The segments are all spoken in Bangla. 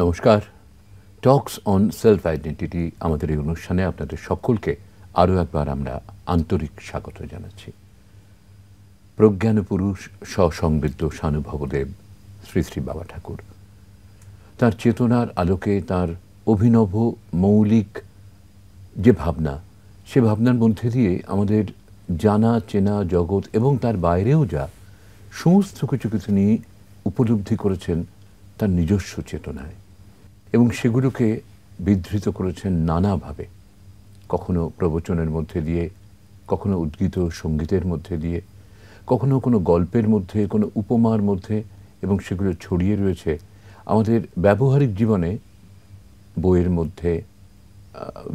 নমস্কার টক্স অন সেলফ আইডেন্টিটি আমাদের এই অনুষ্ঠানে আপনাদের সকলকে আরও একবার আমরা আন্তরিক স্বাগত জানাচ্ছি প্রজ্ঞানপুরুষ সসংবৃদ্ধ সানুভবদেব শ্রী শ্রী বাবা ঠাকুর তার চেতনার আলোকে তার অভিনব মৌলিক যে ভাবনা সে ভাবনার মধ্যে দিয়ে আমাদের জানা চেনা জগৎ এবং তার বাইরেও যা সমস্ত কিছু কিছু নিয়ে উপলব্ধি করেছেন তার নিজস্ব চেতনায় এবং সেগুলোকে বিধৃত করেছেন নানাভাবে কখনো প্রবচনের মধ্যে দিয়ে কখনো উদ্গীত সঙ্গীতের মধ্যে দিয়ে কখনো কোনো গল্পের মধ্যে কোনো উপমার মধ্যে এবং সেগুলো ছড়িয়ে রয়েছে আমাদের ব্যবহারিক জীবনে বইয়ের মধ্যে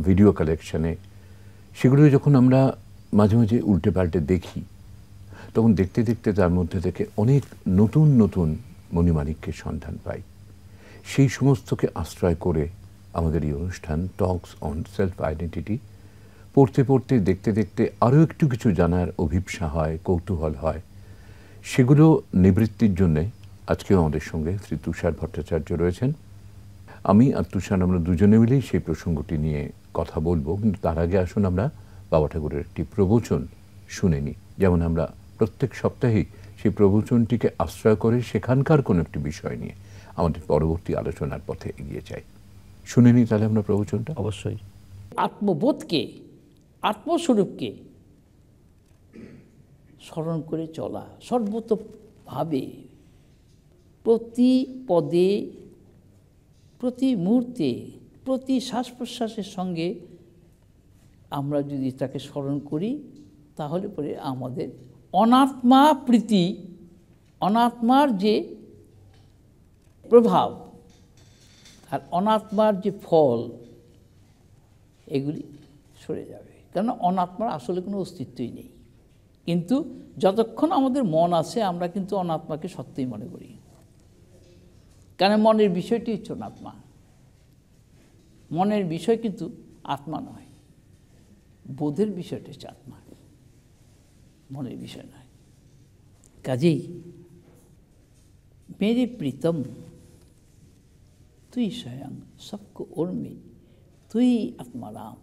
ভিডিও কালেকশানে সেগুলো যখন আমরা মাঝে মাঝে উল্টে পাল্টে দেখি তখন দেখতে দেখতে তার মধ্যে থেকে অনেক নতুন নতুন মণিমাণিক্যের সন্ধান পাই সেই সমস্তকে আশ্রয় করে আমাদের এই অনুষ্ঠান টকস অন সেলফ আইডেন্টিটি পড়তে পড়তে দেখতে দেখতে আরও একটু কিছু জানার অভিপসা হয় কৌতূহল হয় সেগুলো নিবৃত্তির জন্যে আজকেও আমাদের সঙ্গে শ্রী তুষার ভট্টাচার্য রয়েছেন আমি আর তুষার আমরা দুজনে মিলেই সেই প্রসঙ্গটি নিয়ে কথা বলবো কিন্তু তার আগে আসুন আমরা বাবা ঠাকুরের একটি প্রবচন শুনে নিই যেমন আমরা প্রত্যেক সপ্তাহেই সেই প্রবচনটিকে আশ্রয় করে সেখানকার কোনো একটি বিষয় নিয়ে আমাদের পরবর্তী আলোচনার পথে এগিয়ে যাই শুনে নিই তাহলে আমরা প্রবচনটা অবশ্যই আত্মবোধকে আত্মস্বরূপকে স্মরণ করে চলা সর্বতভাবে প্রতি পদে প্রতি মুহূর্তে প্রতি শ্বাস প্রশ্বাসের সঙ্গে আমরা যদি তাকে স্মরণ করি তাহলে পরে আমাদের অনাত্মা প্রীতি অনাত্মার যে প্রভাব আর অনাত্মার যে ফল এগুলি সরে যাবে কেন অনাত্মার আসলে কোনো অস্তিত্বই নেই কিন্তু যতক্ষণ আমাদের মন আছে আমরা কিন্তু অনাত্মাকে সত্যিই মনে করি কেন মনের বিষয়টি হচ্ছে অনাত্মা মনের বিষয় কিন্তু আত্মা নয় বোধের বিষয়টি হচ্ছে আত্মা মনের বিষয় নয় কাজেই মেরে প্রীতম तुई स्वयं सबको उर्मी तुई आत्माराम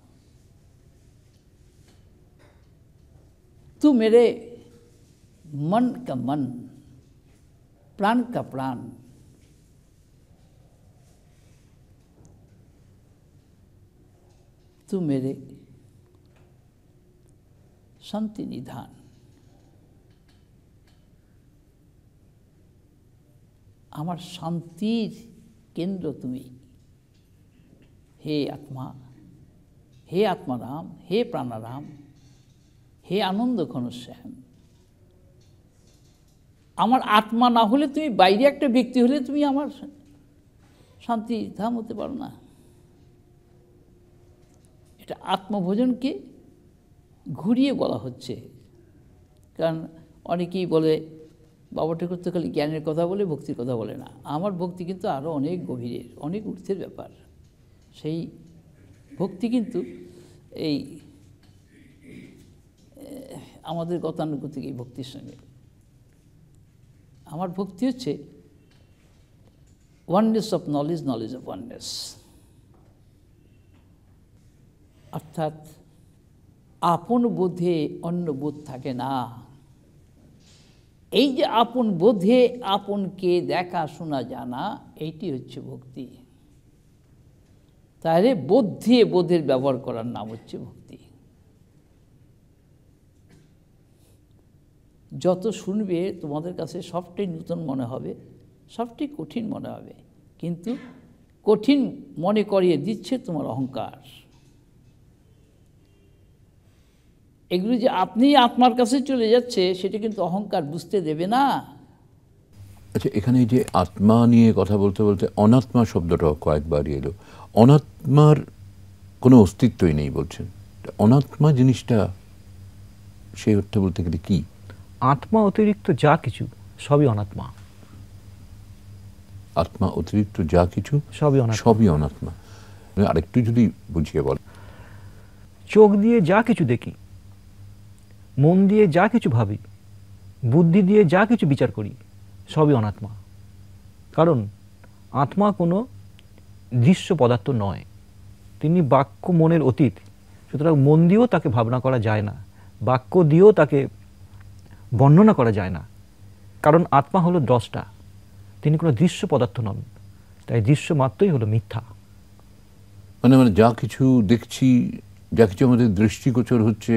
तू मेरे मन का मन प्राण का प्राण तू मेरे शांति निधान हमार শান্তির কেন্দ্র তুমি হে আত্মা হে আত্মারাম হে প্রাণারাম হে আনন্দ ঘনশ্যাম আমার আত্মা না হলে তুমি বাইরে একটা ব্যক্তি হলে তুমি আমার শান্তি ধাম হতে পারো না এটা আত্মভোজনকে ঘুরিয়ে বলা হচ্ছে কারণ অনেকেই বলে বাবা ঠাকুর তো খালি জ্ঞানের কথা বলে ভক্তির কথা বলে না আমার ভক্তি কিন্তু আরও অনেক গভীরের অনেক ঊর্ধ্বের ব্যাপার সেই ভক্তি কিন্তু এই আমাদের গতানুগতিক এই ভক্তির সঙ্গে আমার ভক্তি হচ্ছে oneness of knowledge knowledge of oneness অর্থাৎ আপন বোধে অন্য বোধ থাকে না এই যে আপন বোধে আপনকে দেখা শোনা জানা এইটি হচ্ছে ভক্তি তাহলে বোধে বোধের ব্যবহার করার নাম হচ্ছে ভক্তি যত শুনবে তোমাদের কাছে সবটাই নূতন মনে হবে সবটাই কঠিন মনে হবে কিন্তু কঠিন মনে করিয়ে দিচ্ছে তোমার অহংকার এগুলি যে আপনি আত্মার কাছে চলে যাচ্ছে সেটা কিন্তু অহংকার বুঝতে দেবে না আচ্ছা এখানে যে আত্মা নিয়ে কথা বলতে বলতে অনাত্মা শব্দটাও কয়েকবার এলো অনাত্মার কোনো অস্তিত্বই নেই বলছেন অনাত্মা জিনিসটা সেই অর্থে বলতে গেলে কি আত্মা অতিরিক্ত যা কিছু সবই অনাত্মা আত্মা অতিরিক্ত যা কিছু সবই সবই অনাত্মা আরেকটু যদি বুঝিয়ে বল চোখ দিয়ে যা কিছু দেখি মন দিয়ে যা কিছু ভাবি বুদ্ধি দিয়ে যা কিছু বিচার করি সবই অনাত্মা কারণ আত্মা কোনো দৃশ্য পদার্থ নয় তিনি বাক্য মনের অতীত সুতরাং মন দিয়েও তাকে ভাবনা করা যায় না বাক্য দিয়েও তাকে বর্ণনা করা যায় না কারণ আত্মা হলো দ্রষ্টা তিনি কোনো দৃশ্য পদার্থ নন তাই দৃশ্য মাত্রই হলো মিথ্যা মানে মানে যা কিছু দেখছি যা কিছু আমাদের দৃষ্টিগোচর হচ্ছে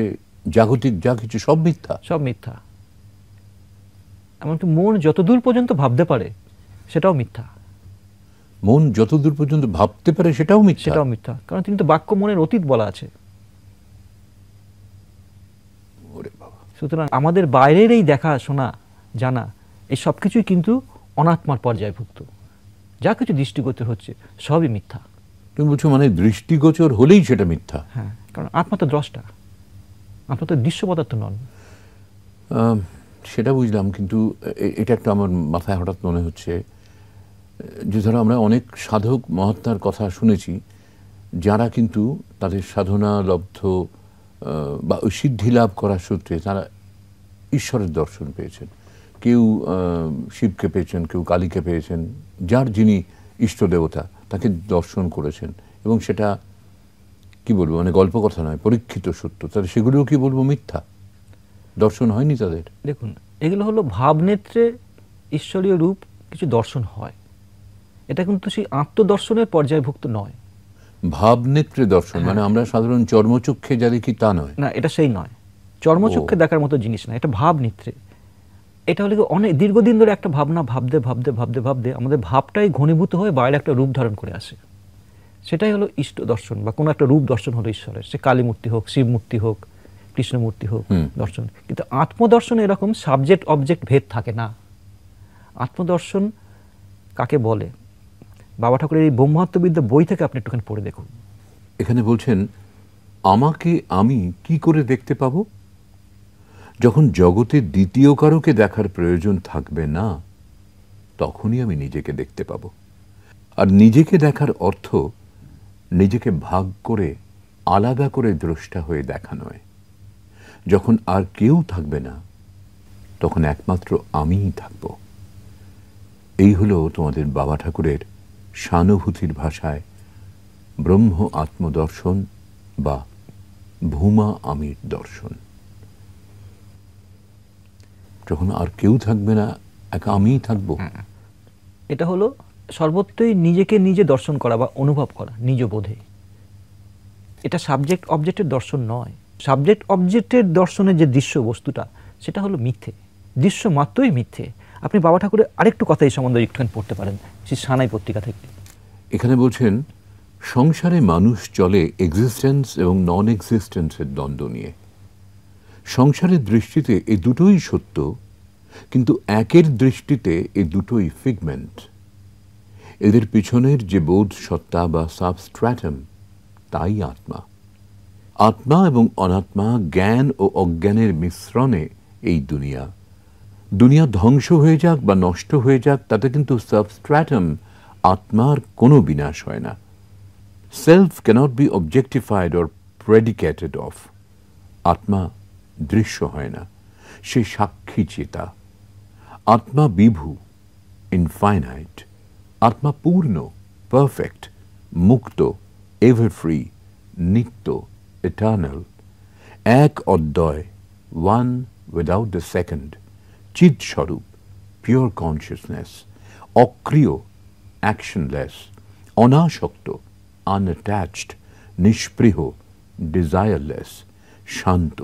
জাগতিক যা কিছু সব মিথ্যা সব মিথ্যা এমনকি মন যতদূর পর্যন্ত ভাবতে পারে সেটাও মিথ্যা মন যতদূর পর্যন্ত ভাবতে পারে সেটাও মিথ্যা সেটাও মিথ্যা কারণ তিনি তো বাক্য মনের অতীত বলা আছে সুতরাং আমাদের বাইরের এই দেখা শোনা জানা এই সব কিছুই কিন্তু অনাত্মার পর্যায়ভুক্ত যা কিছু দৃষ্টিগোচর হচ্ছে সবই মিথ্যা তুমি বলছো মানে দৃষ্টিগোচর হলেই সেটা মিথ্যা হ্যাঁ কারণ আত্মা তো দ্রষ্টা আপনার তো দৃশ্য পদার্থ নন সেটা বুঝলাম কিন্তু এটা একটা আমার মাথায় হঠাৎ মনে হচ্ছে যে ধরো আমরা অনেক সাধক মহাত্মার কথা শুনেছি যারা কিন্তু তাদের সাধনা লব্ধ বা সিদ্ধি লাভ করার সূত্রে তারা ঈশ্বরের দর্শন পেয়েছেন কেউ শিবকে পেয়েছেন কেউ কালীকে পেয়েছেন যার যিনি ইষ্ট দেবতা তাকে দর্শন করেছেন এবং সেটা কি বলবো মানে গল্প কথা নয় পরীক্ষিত সত্য তাহলে সেগুলোও কি বলবো মিথ্যা দর্শন হয়নি তাদের দেখুন এগুলো হলো ভাবনেত্রে ঈশ্বরীয় রূপ কিছু দর্শন হয় এটা কিন্তু সেই আত্মদর্শনের পর্যায়ভুক্ত নয় ভাবনেত্রে দর্শন মানে হ্যাঁ। আমরা সাধারণ চর্মচক্ষে যা দেখি তা নয় না এটা সেই নয় চর্মচক্ষে দেখার মতো জিনিস না এটা ভাবনেত্রে এটা হলে অনেক দীর্ঘদিন ধরে একটা ভাবনা ভাবতে ভাবতে ভাবতে ভাবতে আমাদের ভাবটাই ঘনীভূত হয়ে বাইরে একটা রূপ ধারণ করে আসে সেটাই হলো ইষ্ট দর্শন বা কোনো একটা রূপ দর্শন হলো ঈশ্বরের সে কালী মূর্তি হোক শিব মূর্তি হোক কৃষ্ণমূর্তি হোক দর্শন কিন্তু আত্মদর্শন এরকম সাবজেক্ট অবজেক্ট ভেদ থাকে না আত্মদর্শন কাকে বলে বাবা ঠাকুরের এই ব্রহ্মাত্মবিদ্যা বই থেকে আপনি একটুখানি পড়ে দেখুন এখানে বলছেন আমাকে আমি কি করে দেখতে পাব যখন জগতে দ্বিতীয় কারোকে দেখার প্রয়োজন থাকবে না তখনই আমি নিজেকে দেখতে পাব আর নিজেকে দেখার অর্থ নিজেকে ভাগ করে আলাদা করে দ্রষ্টা হয়ে দেখা নয় যখন আর কেউ থাকবে না তখন একমাত্র আমিই থাকব এই হলো তোমাদের বাবা ঠাকুরের সানুভূতির ভাষায় ব্রহ্ম আত্মদর্শন বা ভূমা আমির দর্শন যখন আর কেউ থাকবে না এক আমিই থাকবো এটা হলো সর্বত্রই নিজেকে নিজে দর্শন করা বা অনুভব করা নিজ বোধে এটা সাবজেক্ট অবজেক্টের দর্শন নয় সাবজেক্ট অবজেক্টের দর্শনের যে দৃশ্য বস্তুটা সেটা হলো মিথ্যে দৃশ্য মাত্রই মিথ্যে আপনি বাবা ঠাকুরের আরেকটু কথা এই সম্বন্ধে একটুখানি পড়তে পারেন সেই সানাই পত্রিকা থেকে এখানে বলছেন সংসারে মানুষ চলে এক্সিস্টেন্স এবং নন এক্সিস্টেন্সের দ্বন্দ্ব নিয়ে সংসারের দৃষ্টিতে এ দুটোই সত্য কিন্তু একের দৃষ্টিতে এ দুটোই ফিগমেন্ট এদের পিছনের যে বোধ সত্তা বা সাবস্ট্র্যাটম তাই আত্মা আত্মা এবং অনাত্মা জ্ঞান ও অজ্ঞানের মিশ্রণে এই দুনিয়া দুনিয়া ধ্বংস হয়ে যাক বা নষ্ট হয়ে যাক তাতে কিন্তু সাবস্ট্র্যাটম আত্মার কোনো বিনাশ হয় না self cannot be objectified or predicated of আত্মা দৃশ্য হয় না সে সাক্ষী চেতা আত্মা বিভু ইনফাইনাইট আত্মাপূর্ণ পারফেক্ট মুক্ত এভার ফ্রি নিত্য ইটার্নাল এক অদ্বয় ওয়ান উইদাউট দ্য সেকেন্ড চিৎস্বরূপ পিওর কনসিয়াসনেস অক্রিয় অ্যাকশনলেস অনাসক্ত unattached নিষ্পৃহ ডিজায়ারলেস Shanto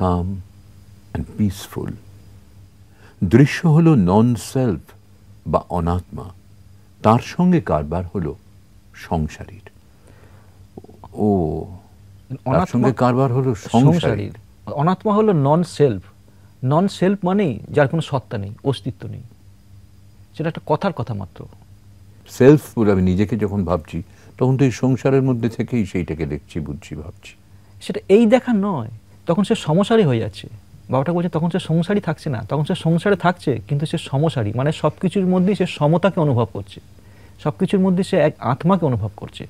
come and peaceful দৃশ্য হল নন সেলফ বা অনাত্মা তার সঙ্গে কারবার হলো সংসারীর ও তার সঙ্গে কারবার হলো সংসারীর অনাত্মা হলো নন সেলফ নন সেলফ মানেই যার কোনো সত্তা নেই অস্তিত্ব নেই সেটা একটা কথার কথা মাত্র সেলফ বলে আমি নিজেকে যখন ভাবছি তখন তো এই সংসারের মধ্যে থেকেই সেইটাকে দেখছি বুঝছি ভাবছি সেটা এই দেখা নয় তখন সে সমসারি হয়ে যাচ্ছে বাবাটা বলছে তখন সে সংসারই থাকছে না তখন সে সংসারে থাকছে কিন্তু সে সমসারী মানে সব কিছুর মধ্যেই সে সমতাকে অনুভব করছে সবকিছুর মধ্যে সে এক আত্মাকে অনুভব করছে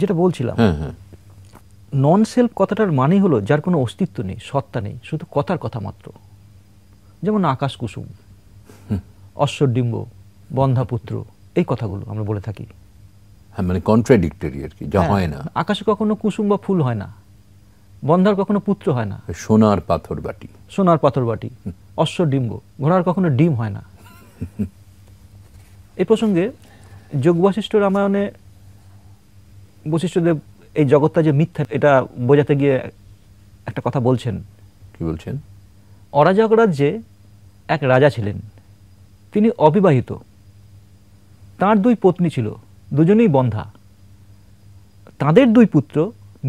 যেটা বলছিলাম নন হ্যাঁ, সেলফ হ্যাঁ। কথাটার মানে হলো যার কোনো অস্তিত্ব নেই সত্তা নেই শুধু কথার কথা মাত্র যেমন আকাশ কুসুম অশ্বডিম্ব বন্ধাপুত্র এই কথাগুলো আমরা বলে থাকি হ্যাঁ মানে কন্ট্রাডিক্টরি আর কি যা হ্যাঁ, হয় না আকাশে কখনো কুসুম বা ফুল হয় না বন্ধার কখনো পুত্র হয় না সোনার পাথর বাটি সোনার পাথর বাটি অশ্বডিম্ব ঘোড়ার কখনো ডিম হয় না এ প্রসঙ্গে যোগ বৈশিষ্ট্য রামায়ণে বৈশিষ্ট্যদেব এই জগৎটা যে মিথ্যা এটা বোঝাতে গিয়ে একটা কথা বলছেন কি বলছেন অরাজক রাজ্যে এক রাজা ছিলেন তিনি অবিবাহিত তার দুই পত্নী ছিল দুজনেই বন্ধা তাদের দুই পুত্র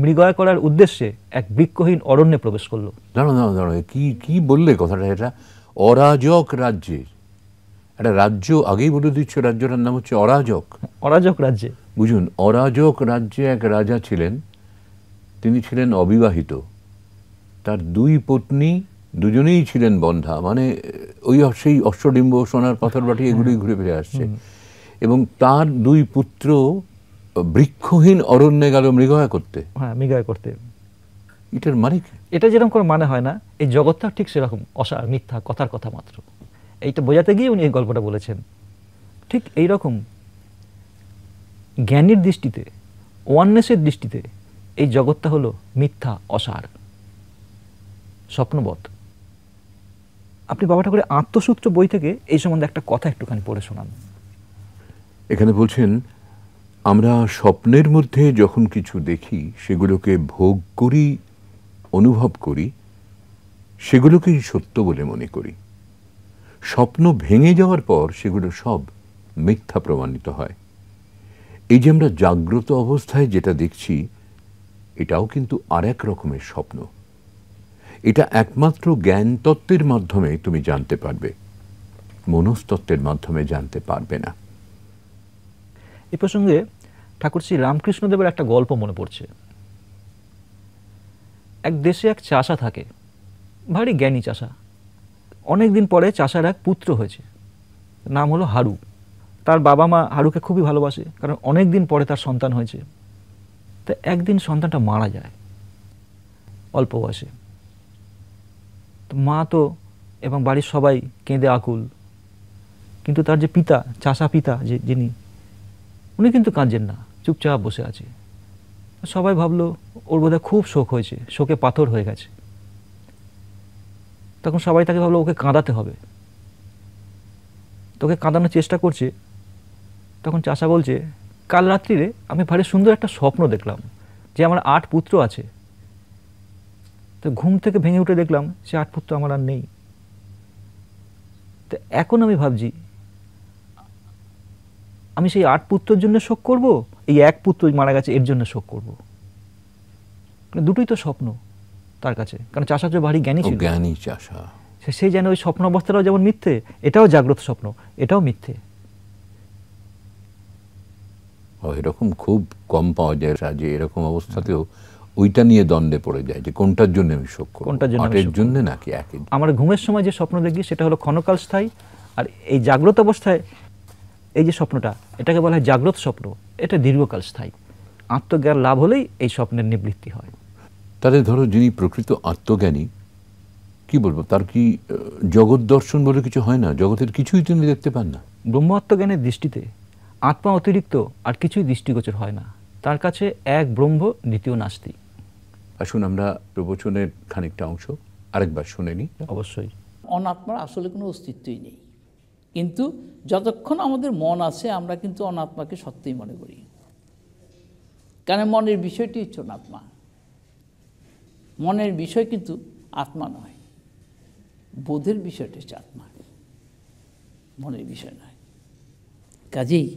মৃগয় করার উদ্দেশ্যে এক বৃক্ষহীন অরণ্যে প্রবেশ করলো দাঁড়ো দাঁড়ো দাঁড়ো কি কি বললে কথাটা এটা অরাজক রাজ্যের একটা রাজ্য আগেই বলে দিচ্ছ রাজ্যটার নাম হচ্ছে অরাজক অরাজক রাজ্যে বুঝুন অরাজক রাজ্যে এক রাজা ছিলেন তিনি ছিলেন অবিবাহিত তার দুই পত্নী দুজনেই ছিলেন বন্ধা মানে ওই সেই অশ্বডিম্ব সোনার পাথর বাটি এগুলোই ঘুরে ফিরে আসছে এবং তার দুই পুত্র বৃক্ষহীন অরণ্যে গেল মৃগয়া করতে হ্যাঁ মৃগয়া করতে এটার মানে এটা যেরকম কোনো মানে হয় না এই জগৎটা ঠিক সেরকম অসার মিথ্যা কথার কথা মাত্র এইটা বোঝাতে গিয়ে উনি এই গল্পটা বলেছেন ঠিক এই রকম জ্ঞানীর দৃষ্টিতে ওয়াননেসের দৃষ্টিতে এই জগৎটা হলো মিথ্যা অসার স্বপ্নবধ আপনি বাবা ঠাকুরের আত্মসূত্র বই থেকে এই সম্বন্ধে একটা কথা একটুখানি পড়ে শোনান এখানে বলছেন আমরা স্বপ্নের মধ্যে যখন কিছু দেখি সেগুলোকে ভোগ করি অনুভব করি সেগুলোকেই সত্য বলে মনে করি স্বপ্ন ভেঙে যাওয়ার পর সেগুলো সব মিথ্যা প্রমাণিত হয় এই যে আমরা জাগ্রত অবস্থায় যেটা দেখছি এটাও কিন্তু আর এক রকমের স্বপ্ন এটা একমাত্র জ্ঞান তত্ত্বের মাধ্যমে তুমি জানতে পারবে মনস্তত্ত্বের মাধ্যমে জানতে পারবে না এ প্রসঙ্গে ঠাকুর শ্রী রামকৃষ্ণদেবের একটা গল্প মনে পড়ছে এক দেশে এক চাষা থাকে ভারী জ্ঞানী চাষা অনেক দিন পরে চাষার এক পুত্র হয়েছে নাম হলো হারু তার বাবা মা হারুকে খুবই ভালোবাসে কারণ অনেক দিন পরে তার সন্তান হয়েছে তো একদিন সন্তানটা মারা যায় অল্প বয়সে তো মা তো এবং বাড়ির সবাই কেঁদে আকুল কিন্তু তার যে পিতা চাষা পিতা যে যিনি উনি কিন্তু কাঁদছেন না চুপচাপ বসে আছে সবাই ভাবলো ওর বোধহয় খুব শোক হয়েছে শোকে পাথর হয়ে গেছে তখন সবাই তাকে ভাবলো ওকে কাঁদাতে হবে তোকে কাঁদানোর চেষ্টা করছে তখন চাষা বলছে কাল রাত্রিরে আমি ভারী সুন্দর একটা স্বপ্ন দেখলাম যে আমার আট পুত্র আছে তো ঘুম থেকে ভেঙে উঠে দেখলাম সে আট পুত্র আমার আর নেই তো এখন আমি ভাবছি আমি সেই আট পুত্রর জন্য শোক করব এই এক পুত্র মারা গেছে এর জন্য শোক করব মানে দুটোই তো স্বপ্ন তার কাছে কারণ চাষা যে ভারী জ্ঞানী ছিল জ্ঞানী চাষা সে যেন ওই স্বপ্ন অবস্থাটাও যেমন মিথ্যে এটাও জাগ্রত স্বপ্ন এটাও মিথ্যে এরকম খুব কম পাওয়া যায় যে এরকম অবস্থাতেও ওইটা নিয়ে দ্বন্দ্বে পড়ে যায় যে কোনটার জন্য আমি শোক কোনটার জন্য আটের জন্য নাকি একই আমার ঘুমের সময় যে স্বপ্ন দেখি সেটা হলো ক্ষণকাল স্থায়ী আর এই জাগ্রত অবস্থায় এই যে স্বপ্নটা এটাকে বলা হয় জাগ্রত স্বপ্ন এটা দীর্ঘকাল স্থায়ী আত্মজ্ঞান লাভ হলেই এই স্বপ্নের নিবৃত্তি হয় তাহলে ধরো যিনি প্রকৃত আত্মজ্ঞানী কি বলবো তার কি জগৎ দর্শন বলে কিছু হয় না জগতের কিছুই তিনি দেখতে পান না ব্রহ্ম আত্মজ্ঞানের দৃষ্টিতে আত্মা অতিরিক্ত আর কিছুই দৃষ্টিগোচর হয় না তার কাছে এক ব্রহ্ম দ্বিতীয় নাস্তি আসুন আমরা প্রবচনের খানিকটা অংশ আরেকবার শুনে নিই অবশ্যই অনাত্মার আসলে কোনো অস্তিত্বই নেই কিন্তু যতক্ষণ আমাদের মন আছে আমরা কিন্তু অনাত্মাকে সত্যিই মনে করি কেন মনের বিষয়টি হচ্ছে অনাত্মা মনের বিষয় কিন্তু আত্মা নয় বোধের বিষয়টা হচ্ছে আত্মা মনের বিষয় নয় কাজেই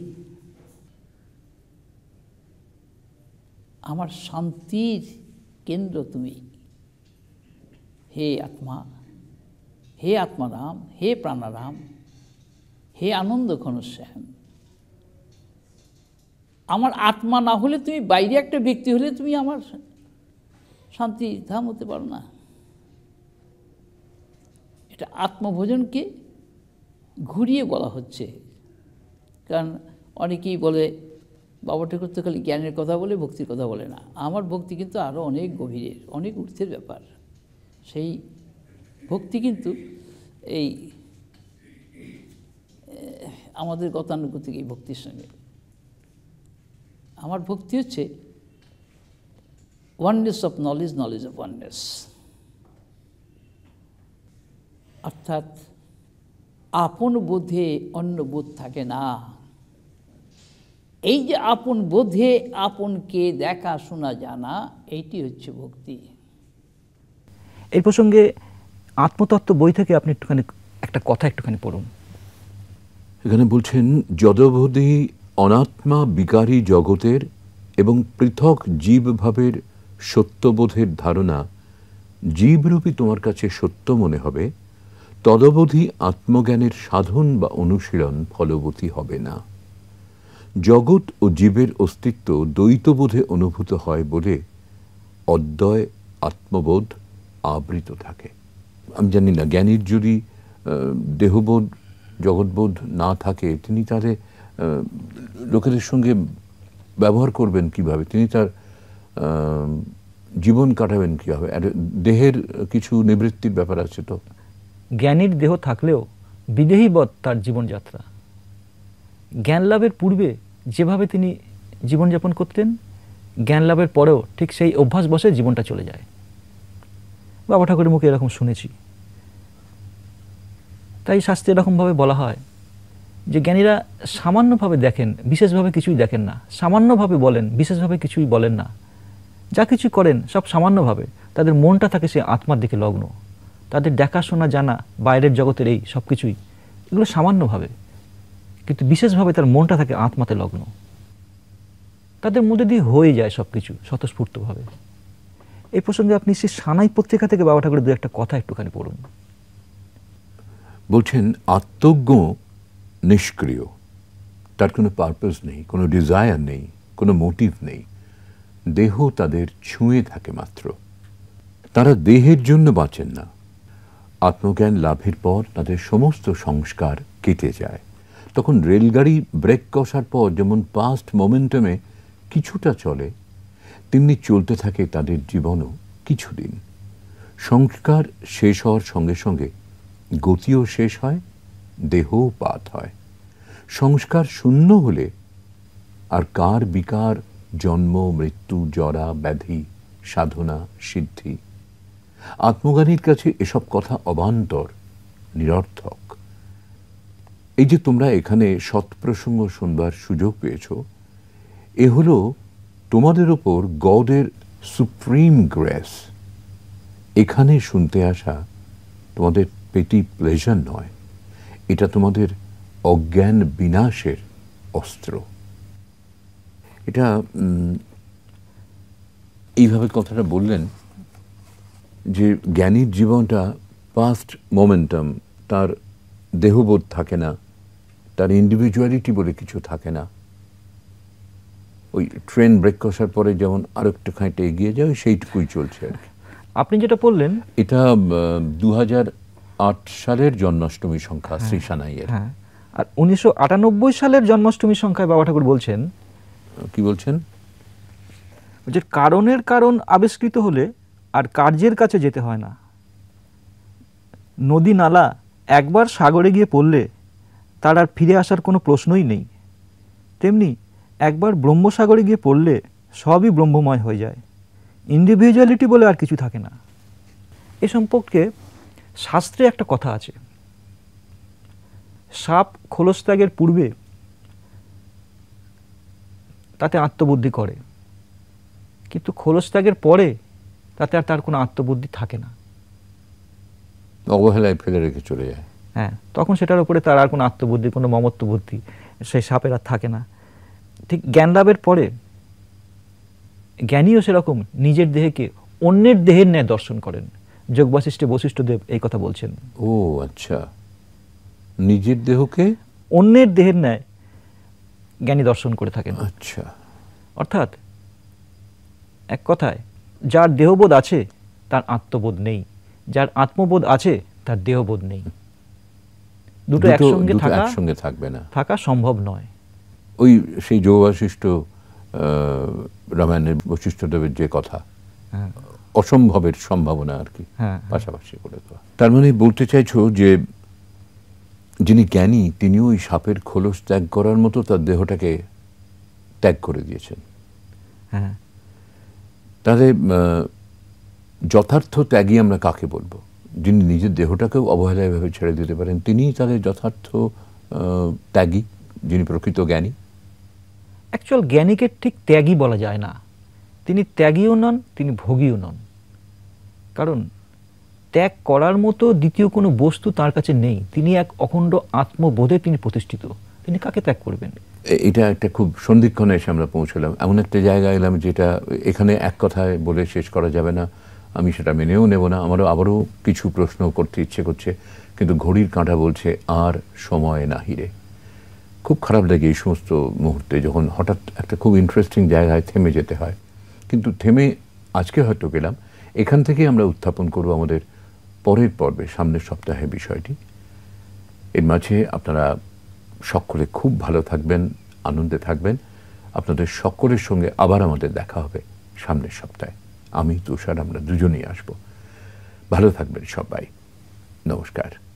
আমার শান্তির কেন্দ্র তুমি হে আত্মা হে আত্মারাম হে প্রাণারাম হে আনন্দ ঘনশ্যাম আমার আত্মা না হলে তুমি বাইরে একটা ব্যক্তি হলে তুমি আমার শান্তি ধাম হতে পারো না এটা আত্মভোজনকে ঘুরিয়ে বলা হচ্ছে কারণ অনেকেই বলে বাবা ঠাকুর তো খালি জ্ঞানের কথা বলে ভক্তির কথা বলে না আমার ভক্তি কিন্তু আরও অনেক গভীরের অনেক ঊর্ধ্বের ব্যাপার সেই ভক্তি কিন্তু এই আমাদের গতানুগতিক এই ভক্তির সঙ্গে আমার ভক্তি হচ্ছে oneness of knowledge, knowledge of oneness. অর্থাৎ আপন বোধে অন্য বোধ থাকে না এই যে আপন বোধে আপনকে দেখা শোনা জানা এইটি হচ্ছে ভক্তি এই প্রসঙ্গে আত্মতত্ত্ব বই থেকে আপনি একটুখানি একটা কথা একটুখানি পড়ুন এখানে বলছেন যদবধি অনাত্মা বিকারী জগতের এবং পৃথক জীবভাবের সত্যবোধের ধারণা জীবরূপী তোমার কাছে সত্য মনে হবে তদবধি আত্মজ্ঞানের সাধন বা অনুশীলন ফলবতী হবে না জগৎ ও জীবের অস্তিত্ব দ্বৈতবোধে অনুভূত হয় বলে অদ্বয় আত্মবোধ আবৃত থাকে আমি জানি না জ্ঞানীর যদি দেহবোধ জগৎবোধ না থাকে তিনি তাদের লোকেদের সঙ্গে ব্যবহার করবেন কিভাবে তিনি তার জীবন কাটাবেন কীভাবে দেহের কিছু নিবৃত্তির ব্যাপার আছে তো জ্ঞানীর দেহ থাকলেও বিদেহীবৎ তার জীবনযাত্রা জ্ঞান লাভের পূর্বে যেভাবে তিনি জীবনযাপন করতেন জ্ঞান লাভের পরেও ঠিক সেই অভ্যাস বসে জীবনটা চলে যায় বাবা ঠাকুরের মুখে এরকম শুনেছি তাই শাস্তি এরকমভাবে বলা হয় যে জ্ঞানীরা সামান্যভাবে দেখেন বিশেষভাবে কিছুই দেখেন না সামান্যভাবে বলেন বিশেষভাবে কিছুই বলেন না যা কিছু করেন সব সামান্যভাবে তাদের মনটা থাকে সে আত্মার দিকে লগ্ন তাদের দেখাশোনা জানা বাইরের জগতের এই সব কিছুই এগুলো সামান্যভাবে কিন্তু বিশেষভাবে তার মনটা থাকে আত্মাতে লগ্ন তাদের মধ্যে দিয়ে হয়ে যায় সব কিছু স্বতঃস্ফূর্তভাবে এই প্রসঙ্গে আপনি সে সানাই পত্রিকা থেকে বাবা ঠাকুরের দু একটা কথা একটুখানি পড়ুন বলছেন আত্মজ্ঞ নিষ্ক্রিয় তার কোনো পারপাস নেই কোনো ডিজায়ার নেই কোনো মোটিভ নেই দেহ তাদের ছুঁয়ে থাকে মাত্র তারা দেহের জন্য বাঁচেন না আত্মজ্ঞান লাভের পর তাদের সমস্ত সংস্কার কেটে যায় তখন রেলগাড়ি ব্রেক কষার পর যেমন পাস্ট মোমেন্টামে কিছুটা চলে তেমনি চলতে থাকে তাদের জীবনও কিছুদিন সংস্কার শেষ হওয়ার সঙ্গে সঙ্গে গতিও শেষ হয় দেহও পাত হয় সংস্কার শূন্য হলে আর কার বিকার জন্ম মৃত্যু জরা ব্যাধি সাধনা সিদ্ধি আত্মজ্ঞানীর কাছে এসব কথা অবান্তর নিরর্থক এই যে তোমরা এখানে সৎ প্রসঙ্গ শুনবার সুযোগ পেয়েছ এ হলো তোমাদের ওপর গডের সুপ্রিম গ্রেস এখানে শুনতে আসা তোমাদের পেটি প্লেজার নয় এটা তোমাদের অজ্ঞান বিনাশের অস্ত্র এটা এইভাবে কথাটা বললেন যে জ্ঞানীর জীবনটা পাস্ট মোমেন্টাম তার দেহবোধ থাকে না তার ইন্ডিভিজুয়ালিটি বলে কিছু থাকে না ওই ট্রেন ব্রেক কষার পরে যেমন আর একটু খাঁটে এগিয়ে যায় সেইটুকুই চলছে আর আপনি যেটা বললেন এটা দু সালের জন্মাষ্টমী সংখ্যা হ্যাঁ, শ্রী সানাইয়ের হ্যাঁ। আর উনিশশো সালের জন্মাষ্টমী সংখ্যায় বাবা ঠাকুর বলছেন কি বলছেন যে কারণের কারণ আবিষ্কৃত হলে আর কার্যের কাছে যেতে হয় না নদী নালা একবার সাগরে গিয়ে পড়লে তার আর ফিরে আসার কোনো প্রশ্নই নেই তেমনি একবার ব্রহ্মসাগরে গিয়ে পড়লে সবই ব্রহ্মময় হয়ে যায় ইন্ডিভিজুয়ালিটি বলে আর কিছু থাকে না এ সম্পর্কে শাস্ত্রে একটা কথা আছে সাপ ত্যাগের পূর্বে তাতে আত্মবুদ্ধি করে কিন্তু খোলস ত্যাগের পরে তাতে আর তার কোনো আত্মবুদ্ধি থাকে না অবহেলায় ফেলে রেখে চলে যায় হ্যাঁ তখন সেটার উপরে তার আর কোনো আত্মবুদ্ধি কোনো মমত্ব বুদ্ধি সেই সাপের আর থাকে না ঠিক জ্ঞান লাভের পরে জ্ঞানীও সেরকম নিজের দেহকে অন্যের দেহের ন্যায় দর্শন করেন যোগ বশিষ্ঠে বশিষ্ঠদেব এই কথা বলছেন ও আচ্ছা নিজের দেহকে অন্যের দেহের ন্যায় জ্ঞানী দর্শন করে থাকেন আচ্ছা অর্থাৎ এক কথায় যার দেহবোধ আছে তার আত্মবোধ নেই যার আত্মবোধ আছে তার দেহবোধ নেই দুটো একসঙ্গে থাকা একসঙ্গে থাকবে না থাকা সম্ভব নয় ওই সেই যৌবাশিষ্ট রামায়ণের বশিষ্ঠদেবের যে কথা হ্যাঁ। অসম্ভবের সম্ভাবনা আর কি হ্যাঁ, হ্যাঁ। পাশাপাশি করে দেওয়া তার মানে বলতে চাইছো যে যিনি জ্ঞানী তিনিও ওই সাপের খোলস ত্যাগ করার মতো তার দেহটাকে ত্যাগ করে দিয়েছেন হ্যাঁ তাহলে যথার্থ ত্যাগই আমরা কাকে বলবো যিনি নিজের দেহটাকেও অবহেলাভাবে ছেড়ে দিতে পারেন তিনি তাহলে যথার্থ ত্যাগী যিনি প্রকৃত জ্ঞানী অ্যাকচুয়াল জ্ঞানীকে ঠিক ত্যাগই বলা যায় না তিনি ত্যাগীও নন তিনি ভোগীও নন কারণ ত্যাগ করার মতো দ্বিতীয় কোনো বস্তু তার কাছে নেই তিনি এক অখণ্ড আত্মবোধে তিনি প্রতিষ্ঠিত তিনি কাকে ত্যাগ করবেন এটা একটা খুব সন্ধিক্ষণে এসে আমরা পৌঁছলাম এমন একটা জায়গায় এলাম যেটা এখানে এক কথায় বলে শেষ করা যাবে না আমি সেটা মেনেও নেব না আমারও আবারও কিছু প্রশ্ন করতে ইচ্ছে করছে কিন্তু ঘড়ির কাঁটা বলছে আর সময় না হিরে খুব খারাপ লাগে এই সমস্ত মুহূর্তে যখন হঠাৎ একটা খুব ইন্টারেস্টিং জায়গায় থেমে যেতে হয় কিন্তু থেমে আজকে হয়তো গেলাম এখান থেকে আমরা উত্থাপন করব আমাদের পরের পর্বে সামনের সপ্তাহে বিষয়টি এর মাঝে আপনারা সকলে খুব ভালো থাকবেন আনন্দে থাকবেন আপনাদের সকলের সঙ্গে আবার আমাদের দেখা হবে সামনের সপ্তাহে আমি তুষার আমরা দুজনেই আসব ভালো থাকবেন সবাই নমস্কার